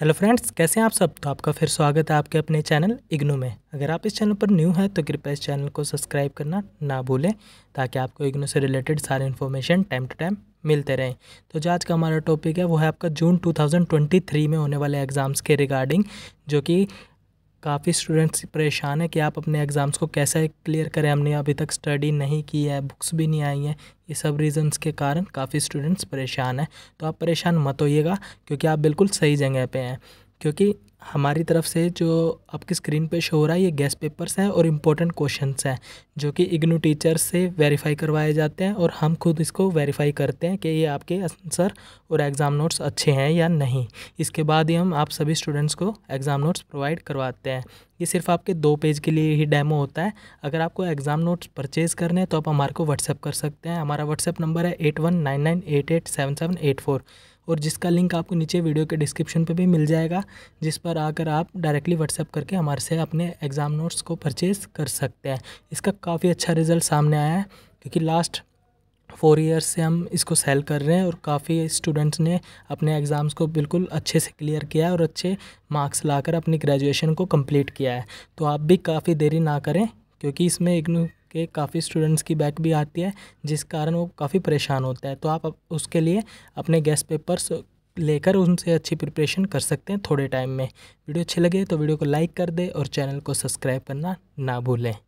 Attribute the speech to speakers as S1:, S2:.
S1: hello friends कैसे हैं आप सब तो आपका फिर स्वागत है आपके अपने चैनल इग्नू में अगर आप इस चैनल पर न्यू हैं तो कृपया इस चैनल को सब्सक्राइब करना ना भूलें ताकि आपको इग्नू से रिलेटेड सारे इन्फॉर्मेशन टाइम टू टाइम मिलते रहें तो जो आज का हमारा टॉपिक है वो है आपका जून 2023 में होने वाले एग्ज़ाम्स के रिगार्डिंग जो कि काफ़ी स्टूडेंट्स परेशान है कि आप अपने एग्ज़ाम्स को कैसे क्लियर करें हमने अभी तक स्टडी नहीं की है बुक्स भी नहीं आई हैं ये सब रीजंस के कारण काफ़ी स्टूडेंट्स परेशान हैं तो आप परेशान मत होइएगा क्योंकि आप बिल्कुल सही जगह पे हैं क्योंकि हमारी तरफ से जो आपकी स्क्रीन पे शो हो रहा है ये गेस्ट पेपर्स हैं और इम्पोर्टेंट क्वेश्चंस हैं जो कि इग्नू टीचर से वेरीफाई करवाए जाते हैं और हम खुद इसको वेरीफाई करते हैं कि ये आपके आंसर और एग्ज़ाम नोट्स अच्छे हैं या नहीं इसके बाद ही हम आप सभी स्टूडेंट्स को एग्ज़ाम नोट्स प्रोवाइड करवाते हैं ये सिर्फ आपके दो पेज के लिए ही डैमो होता है अगर आपको एग्ज़ाम नोट्स परचेज़ करने हैं तो आप हमारे को व्हाट्सअप कर सकते हैं हमारा व्हाट्सअप नंबर है eight one nine nine eight eight seven seven eight four और जिसका लिंक आपको नीचे वीडियो के डिस्क्रिप्शन पर भी मिल जाएगा जिस पर आकर आप डायरेक्टली व्हाट्सअप करके हमारे से अपने एग्ज़ाम नोट्स को परचेज़ कर सकते हैं इसका काफ़ी अच्छा रिज़ल्ट सामने आया है क्योंकि लास्ट फोर ईयर्स से हम इसको सेल कर रहे हैं और काफ़ी स्टूडेंट्स ने अपने एग्ज़ाम्स को बिल्कुल अच्छे से क्लियर किया है और अच्छे मार्क्स लाकर अपनी ग्रेजुएशन को कंप्लीट किया है तो आप भी काफ़ी देरी ना करें क्योंकि इसमें एक के काफ़ी स्टूडेंट्स की बैक भी आती है जिस कारण वो काफ़ी परेशान होता है तो आप उसके लिए अपने गेस्ट पेपर्स लेकर उनसे अच्छी प्रिपरेशन कर सकते हैं थोड़े टाइम में वीडियो अच्छी लगे तो वीडियो को लाइक कर दें और चैनल को सब्सक्राइब करना ना भूलें